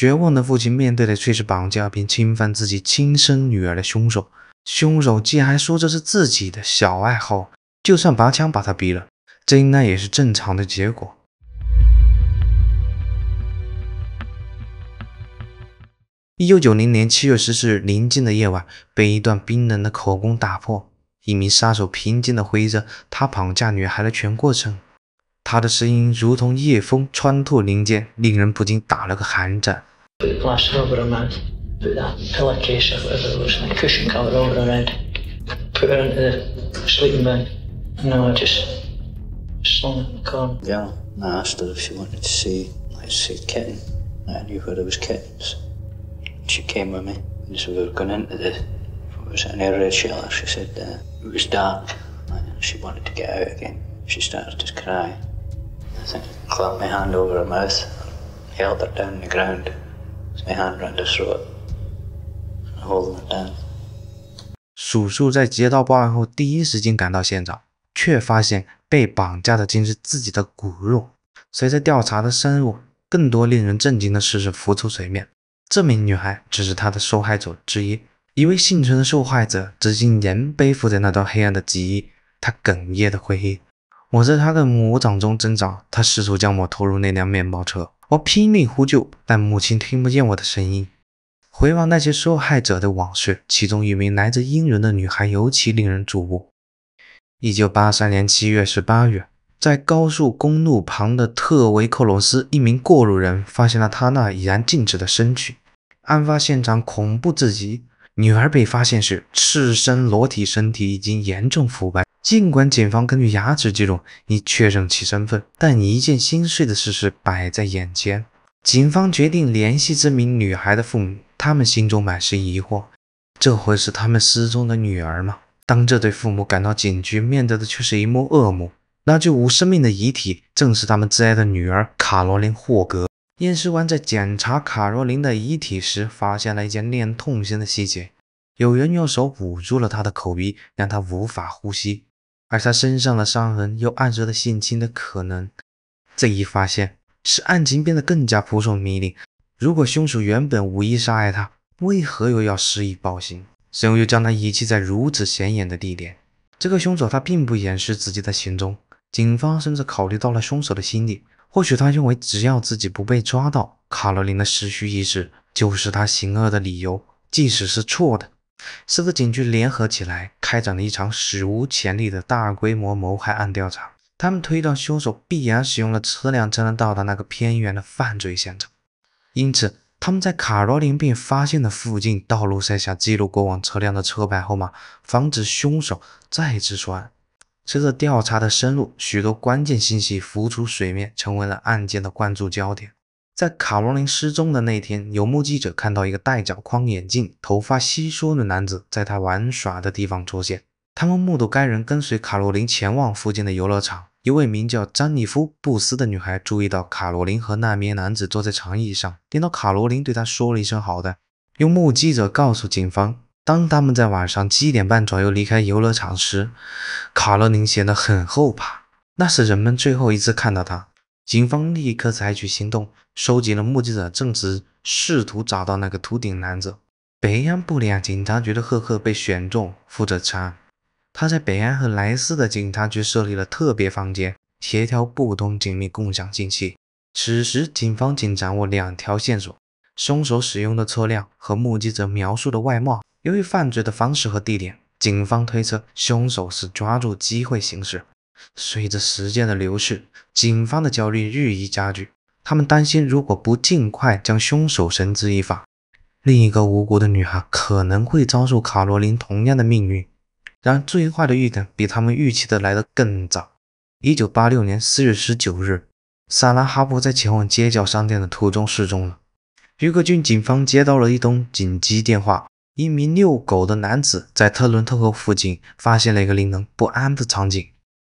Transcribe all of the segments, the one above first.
绝望的父亲面对的却是绑架并侵犯自己亲生女儿的凶手，凶手竟然还说这是自己的小爱好，就算拔枪把他毙了，这应该也是正常的结果。一九九零年七月十四日临近的夜晚，被一段冰冷的口供打破，一名杀手平静地回忆着他绑架女孩的全过程，他的声音如同夜风穿透林间，令人不禁打了个寒颤。Put glass her, mouth, put that pillowcase or whatever it was, and the cushion cover over her head, put her into the sleeping bag, and then I just slung her in the corner. Yeah, and I asked her if she wanted to see, like, see kitten. I knew where there was kittens. She came with me, and so we were going into the, what was it, an air raid shelter. She said uh, it was dark, and she wanted to get out again. She started to cry. I think I clapped my hand over her mouth, held her down on the ground, 叔叔在接到报案后，第一时间赶到现场，却发现被绑架的竟是自己的骨肉。随着调查的深入，更多令人震惊的事实浮出水面。这名女孩只是他的受害者之一，一位幸存的受害者至今仍背负着那段黑暗的记忆。他哽咽的回忆：我在他的魔掌中挣扎，他试图将我拖入那辆面包车。我拼命呼救，但母亲听不见我的声音。回望那些受害者的往事，其中一名来自英伦的女孩尤其令人瞩目。一九八三年七月十八日，在高速公路旁的特维克罗斯，一名过路人发现了她那已然静止的身躯。案发现场恐怖至极，女孩被发现时赤身裸体，身体已经严重腐败。尽管警方根据牙齿记录已确认其身份，但一件心碎的事实摆在眼前。警方决定联系这名女孩的父母，他们心中满是疑惑：这会是他们失踪的女儿吗？当这对父母赶到警局，面对的却是一幕噩梦。那具无生命的遗体正是他们挚爱的女儿卡罗琳霍格。验尸官在检查卡罗琳的遗体时，发现了一件令人痛心的细节：有人用手捂住了她的口鼻，让她无法呼吸。而他身上的伤痕又暗示了性侵的可能，这一发现使案情变得更加扑朔迷离。如果凶手原本无意杀害他，为何又要施以暴行，随后又将他遗弃在如此显眼的地点？这个凶手他并不掩饰自己的行踪，警方甚至考虑到了凶手的心理，或许他认为只要自己不被抓到，卡罗琳的失去意识就是他行恶的理由，即使是错的。四个警局联合起来，开展了一场史无前例的大规模谋害案调查。他们推断凶手必然使用了车辆才能到达那个偏远的犯罪现场，因此他们在卡罗琳并发现的附近道路塞下记录过往车辆的车牌号码，防止凶手再次作案。随着调查的深入，许多关键信息浮出水面，成为了案件的关注焦点。在卡罗琳失踪的那天，有目击者看到一个戴脚框眼镜、头发稀疏的男子在他玩耍的地方出现。他们目睹该人跟随卡罗琳前往附近的游乐场。一位名叫詹妮弗·布斯的女孩注意到卡罗琳和那名男子坐在长椅上，听到卡罗琳对他说了一声“好的”。有目击者告诉警方，当他们在晚上七点半左右离开游乐场时，卡罗琳显得很后怕。那是人们最后一次看到他。警方立刻采取行动，收集了目击者证词，试图找到那个秃顶男子。北安布里亚警察局的赫赫被选中负责查案，他在北安和莱斯的警察局设立了特别房间，协调不同警力共享信息。此时，警方仅掌握两条线索：凶手使用的车辆和目击者描述的外貌。由于犯罪的方式和地点，警方推测凶手是抓住机会行事。随着时间的流逝，警方的焦虑日益加剧。他们担心，如果不尽快将凶手绳之以法，另一个无辜的女孩可能会遭受卡罗琳同样的命运。然而，最坏的预感比他们预期的来得更早。1986年4月19日，萨拉·哈布在前往街角商店的途中失踪了。约克郡警方接到了一通紧急电话，一名遛狗的男子在特伦特河附近发现了一个令人不安的场景。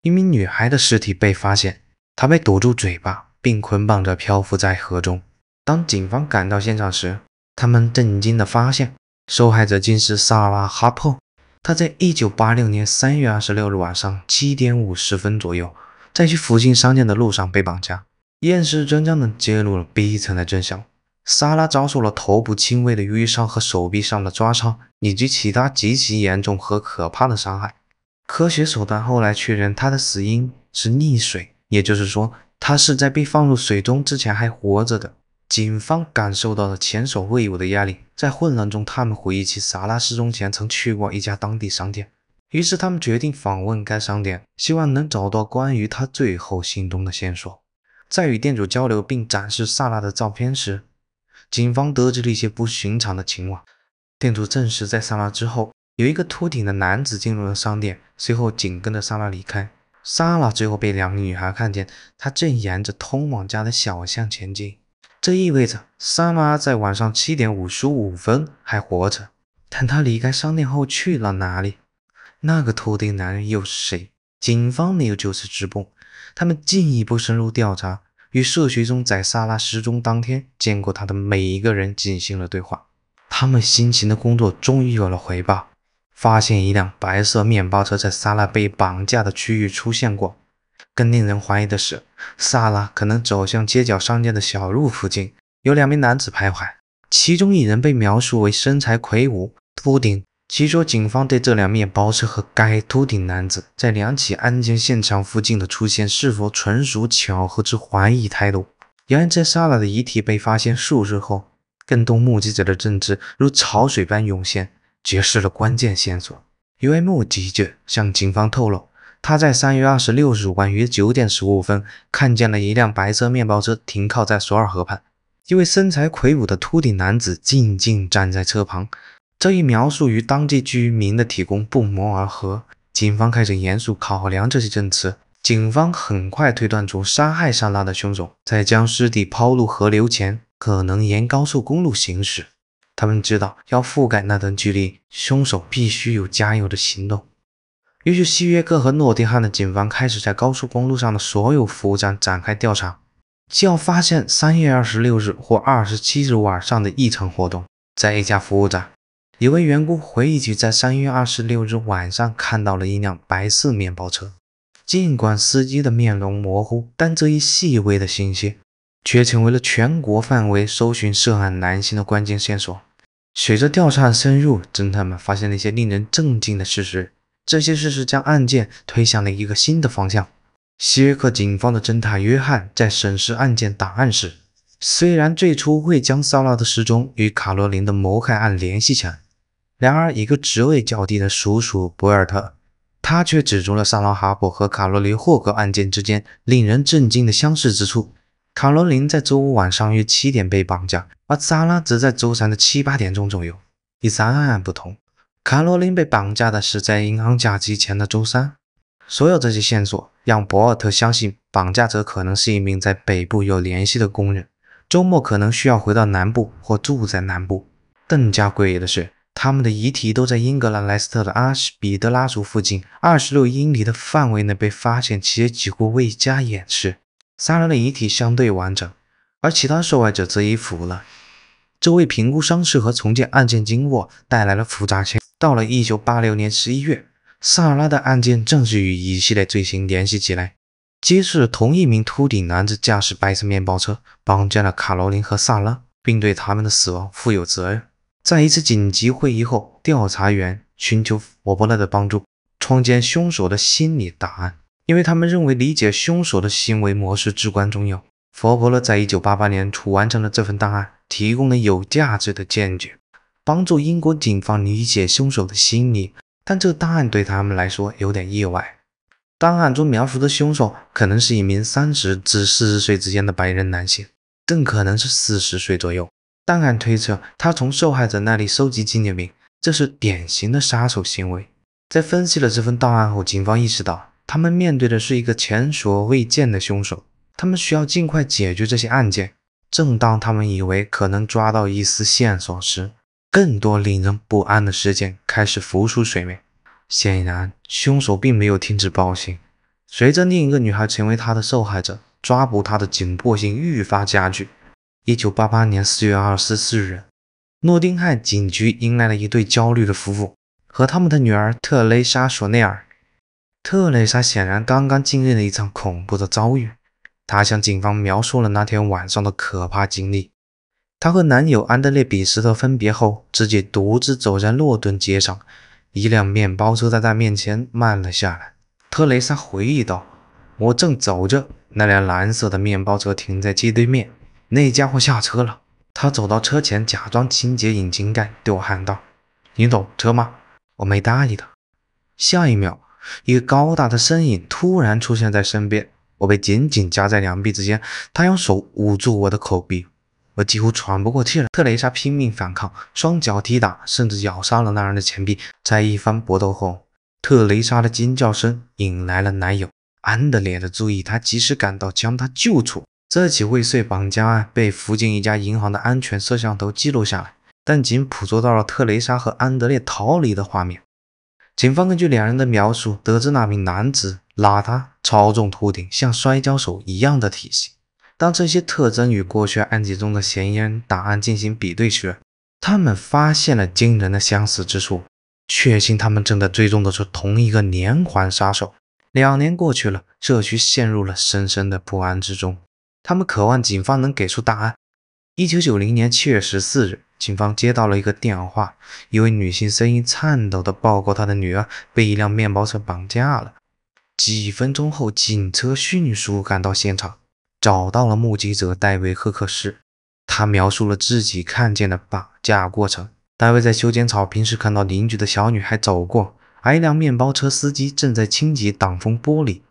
一名女孩的尸体被发现，她被堵住嘴巴，并捆绑着漂浮在河中。当警方赶到现场时，他们震惊地发现，受害者竟是萨拉哈珀。她在一九八六年三月二十六日晚上七点五十分左右，在去附近商店的路上被绑架。验尸专家们揭露了 B 层的真相。萨拉遭受了头部轻微的淤伤和手臂上的抓伤，以及其他极其严重和可怕的伤害。科学手段后来确认他的死因是溺水，也就是说，他是在被放入水中之前还活着的。警方感受到了前所未有的压力，在混乱中，他们回忆起萨拉失踪前曾去过一家当地商店，于是他们决定访问该商店，希望能找到关于他最后行中的线索。在与店主交流并展示萨拉的照片时，警方得知了一些不寻常的情况。店主证实，在萨拉之后，有一个秃顶的男子进入了商店，随后紧跟着莎拉离开。莎拉最后被两名女孩看见，她正沿着通往家的小巷前进。这意味着莎拉在晚上七点五十五分还活着，但她离开商店后去了哪里？那个秃顶男人又是谁？警方没有就此止步，他们进一步深入调查，与社区中在莎拉失踪当天见过她的每一个人进行了对话。他们辛勤的工作终于有了回报。发现一辆白色面包车在萨拉被绑架的区域出现过。更令人怀疑的是，萨拉可能走向街角商店的小路附近，有两名男子徘徊，其中一人被描述为身材魁梧、秃顶。据说警方对这辆面包车和该秃顶男子在两起案件现场附近的出现是否纯属巧合之怀疑态度。然而，在萨拉的遗体被发现数日后，更多目击者的证词如潮水般涌现。揭示了关键线索，一位目击者向警方透露，他在三月二十六日晚约九点十五分，看见了一辆白色面包车停靠在索尔河畔，一位身材魁梧的秃顶男子静静站在车旁。这一描述与当地居民的提供不谋而合，警方开始严肃考量这些证词。警方很快推断出杀害莎拉的凶手在将尸体抛入河流前，可能沿高速公路行驶。他们知道要覆盖那段距离，凶手必须有加油的行动。于是，西约克和诺丁汉的警方开始在高速公路上的所有服务站展开调查，既要发现三月二十六日或二十七日晚上的异常活动。在一家服务站，一位员工回忆起在三月二十六日晚上看到了一辆白色面包车，尽管司机的面容模糊，但这一细微的信息却成为了全国范围搜寻涉案男性的关键线索。随着调查深入，侦探们发现了一些令人震惊的事实，这些事实将案件推向了一个新的方向。希约克警方的侦探约翰在审视案件档案时，虽然最初会将萨拉的失踪与卡罗琳的谋害案联系起来，然而一个职位较低的叔叔博尔特，他却指出了萨拉哈伯和卡罗琳霍格案件之间令人震惊的相似之处。卡罗琳在周五晚上约七点被绑架，而扎拉则在周三的七八点钟左右。与三案不同，卡罗琳被绑架的是在银行假期前的周三。所有这些线索让博尔特相信，绑架者可能是一名在北部有联系的工人，周末可能需要回到南部或住在南部。更加诡异的是，他们的遗体都在英格兰莱斯特的阿什比德拉族附近，二十六英里的范围内被发现，且几乎未加掩饰。三人的遗体相对完整，而其他受害者则已腐烂，这为评估伤势和重建案件经过带来了复杂性。到了一九八六年十一月，萨拉的案件正式与一系列罪行联系起来，揭示了同一名秃顶男子驾驶白色面包车绑架了卡罗琳和萨拉，并对他们的死亡负有责任。在一次紧急会议后，调查员寻求佛伯勒的帮助，创建凶手的心理档案。因为他们认为理解凶手的行为模式至关重要。佛伯勒在1988年初完成了这份档案，提供了有价值的见解，帮助英国警方理解凶手的心理。但这档案对他们来说有点意外。档案中描述的凶手可能是一名三十至四十岁之间的白人男性，更可能是四十岁左右。档案推测他从受害者那里收集纪念品，这是典型的杀手行为。在分析了这份档案后，警方意识到。他们面对的是一个前所未见的凶手，他们需要尽快解决这些案件。正当他们以为可能抓到一丝线索时，更多令人不安的事件开始浮出水面。显然，凶手并没有停止暴行。随着另一个女孩成为他的受害者，抓捕他的紧迫性愈发加剧。一九八八年四月二十四日，诺丁汉警局迎来了一对焦虑的夫妇和他们的女儿特蕾莎索内尔。特蕾莎显然刚刚经历了一场恐怖的遭遇，她向警方描述了那天晚上的可怕经历。她和男友安德烈比斯特分别后，自己独自走在洛顿街上，一辆面包车在她面前慢了下来。特蕾莎回忆道：“我正走着，那辆蓝色的面包车停在街对面，那家伙下车了。他走到车前，假装清洁引擎盖，对我喊道：‘你懂车吗？’我没搭理他。下一秒。”一个高大的身影突然出现在身边，我被紧紧夹在两臂之间，他用手捂住我的口鼻，我几乎喘不过气了。特蕾莎拼命反抗，双脚踢打，甚至咬伤了那人的前臂。在一番搏斗后，特蕾莎的尖叫声引来了男友安德烈的注意，他及时赶到将她救出。这起未遂绑架案被附近一家银行的安全摄像头记录下来，但仅捕捉到了特蕾莎和安德烈逃离的画面。警方根据两人的描述，得知那名男子邋遢、超重、秃顶，像摔跤手一样的体型。当这些特征与过去案件中的嫌疑人档案进行比对时，他们发现了惊人的相似之处，确信他们正在追踪的是同一个连环杀手。两年过去了，社区陷入了深深的不安之中，他们渴望警方能给出答案。一九九零年七月十四日。警方接到了一个电话，一位女性声音颤抖地报告她的女儿被一辆面包车绑架了。几分钟后，警车迅速赶到现场，找到了目击者戴维赫克斯。他描述了自己看见的绑架过程：戴维在修剪草坪时看到邻居的小女孩走过，而一辆面包车司机正在清洁挡风玻璃，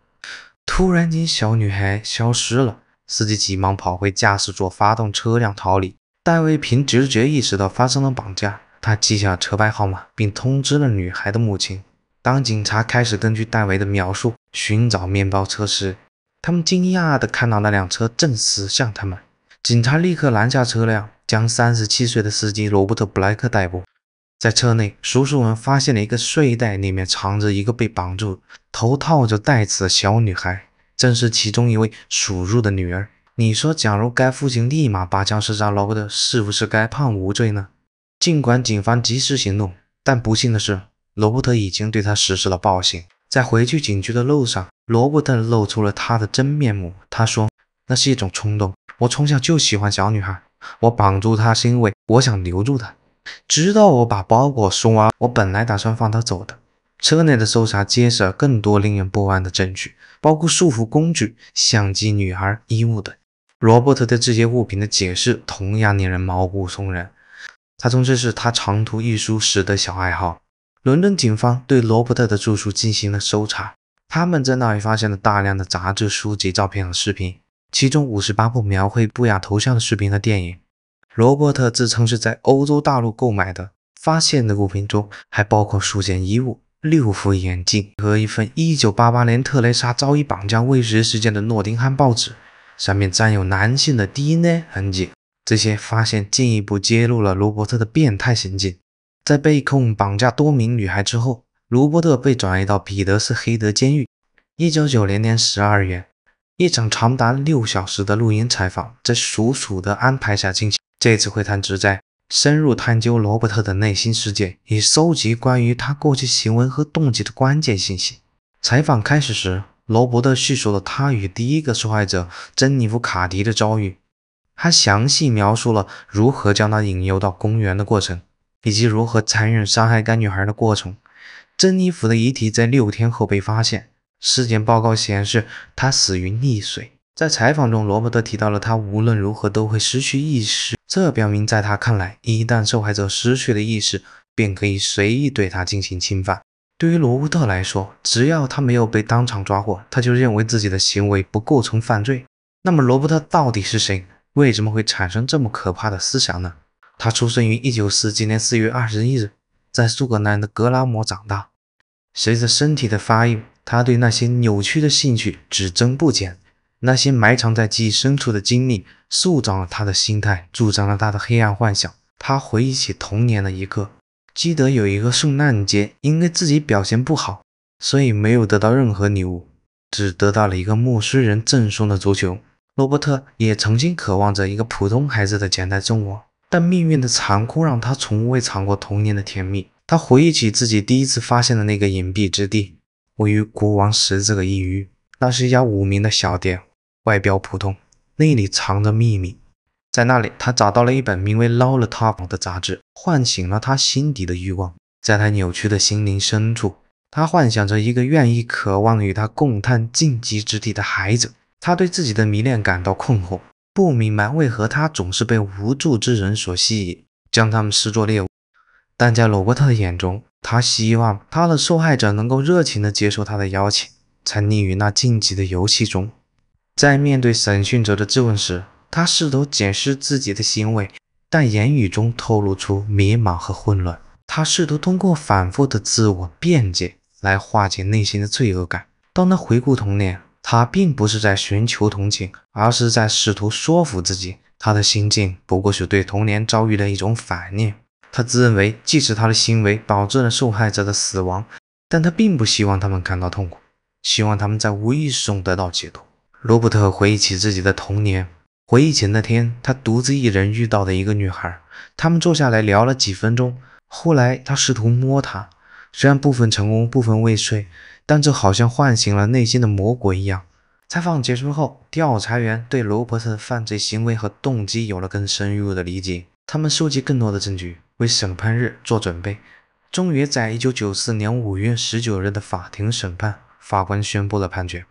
突然间小女孩消失了，司机急忙跑回驾驶座，发动车辆逃离。戴维凭直觉意识到发生了绑架，他记下车牌号码，并通知了女孩的母亲。当警察开始根据戴维的描述寻找面包车时，他们惊讶地看到那辆车正驶向他们。警察立刻拦下车辆，将三十七岁的司机罗伯特布莱克逮捕。在车内，叔叔们发现了一个睡袋，里面藏着一个被绑住、头套着袋子的小女孩，正是其中一位叔入的女儿。你说，假如该父亲立马拔枪射杀罗伯特，是不是该判无罪呢？尽管警方及时行动，但不幸的是，罗伯特已经对他实施了暴行。在回去警局的路上，罗伯特露出了他的真面目。他说，那是一种冲动，我从小就喜欢小女孩，我绑住她是因为我想留住她，直到我把包裹送完。我本来打算放她走的。车内的搜查揭示了更多令人不安的证据，包括束缚工具、相机、女孩衣物等。罗伯特对这些物品的解释同样令人毛骨悚然。他称这是他长途运输时的小爱好。伦敦警方对罗伯特的住所进行了搜查，他们在那里发现了大量的杂志、书籍、照片和视频，其中五十八部描绘不雅头像的视频和电影。罗伯特自称是在欧洲大陆购买的。发现的物品中还包括数件衣物、六副眼镜和一份一九八八年特蕾莎遭遇绑架未遂事件的诺丁汉报纸。上面沾有男性的 DNA 痕迹，这些发现进一步揭露了罗伯特的变态行径。在被控绑架多名女孩之后，罗伯特被转移到彼得斯黑德监狱。一九九零年十二月，一场长达六小时的录音采访在鼠鼠的安排下进行。这次会谈旨在深入探究罗伯特的内心世界，以搜集关于他过去行为和动机的关键信息。采访开始时，罗伯特叙述了他与第一个受害者珍妮弗卡迪的遭遇，他详细描述了如何将她引诱到公园的过程，以及如何残忍杀害该女孩的过程。珍妮弗的遗体在六天后被发现，尸检报告显示她死于溺水。在采访中，罗伯特提到了他无论如何都会失去意识，这表明在他看来，一旦受害者失去了意识，便可以随意对他进行侵犯。对于罗伯特来说，只要他没有被当场抓获，他就认为自己的行为不构成犯罪。那么罗伯特到底是谁？为什么会产生这么可怕的思想呢？他出生于一九四七年四月二十一日，在苏格兰的格拉摩长大。随着身体的发育，他对那些扭曲的兴趣只增不减。那些埋藏在记忆深处的经历，塑造了他的心态，助长了他的黑暗幻想。他回忆起童年的一刻。基德有一个圣诞节，因为自己表现不好，所以没有得到任何礼物，只得到了一个牧师人赠送的足球。罗伯特也曾经渴望着一个普通孩子的简单生活，但命运的残酷让他从未尝过童年的甜蜜。他回忆起自己第一次发现的那个隐蔽之地，位于国王十字的一隅，那是一家无名的小店，外表普通，内里藏着秘密。在那里，他找到了一本名为《Lolita》的杂志，唤醒了他心底的欲望。在他扭曲的心灵深处，他幻想着一个愿意、渴望与他共探禁忌之地的孩子。他对自己的迷恋感到困惑，不明白为何他总是被无助之人所吸引，将他们视作猎物。但在罗伯特的眼中，他希望他的受害者能够热情地接受他的邀请，沉溺于那禁忌的游戏中。在面对审讯者的质问时，他试图解释自己的行为，但言语中透露出迷茫和混乱。他试图通过反复的自我辩解来化解内心的罪恶感。当他回顾童年，他并不是在寻求同情，而是在试图说服自己，他的心境不过是对童年遭遇的一种反应。他自认为，即使他的行为导致了受害者的死亡，但他并不希望他们感到痛苦，希望他们在无意识中得到解脱。罗伯特回忆起自己的童年。回忆起那天，他独自一人遇到的一个女孩，他们坐下来聊了几分钟。后来他试图摸她，虽然部分成功，部分未遂，但这好像唤醒了内心的魔鬼一样。采访结束后，调查员对罗伯特的犯罪行为和动机有了更深入的理解。他们收集更多的证据，为审判日做准备。终于，在一九九四年五月十九日的法庭审判，法官宣布了判决。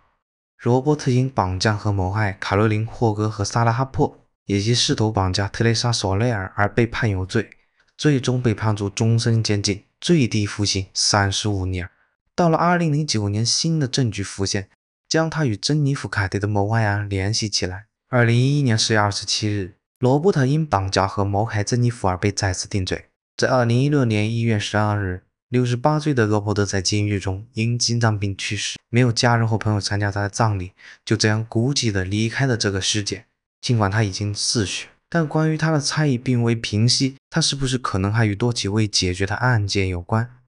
罗伯特因绑架和谋害卡罗琳霍格和萨拉哈珀，以及试图绑架特蕾莎索雷尔而被判有罪，最终被判处终身监禁，最低服刑三十五年。到了二零零九年，新的证据浮现，将他与珍妮弗凯蒂的谋害案联系起来。二零一一年十月二十七日，罗伯特因绑架和谋害珍妮弗而被再次定罪。在二零一六年一月十二日。六十八岁的罗伯特在监狱中因心脏病去世，没有家人和朋友参加他的葬礼，就这样孤寂地离开了这个世界。尽管他已经逝去，但关于他的猜疑并未平息，他是不是可能还与多起未解决的案件有关？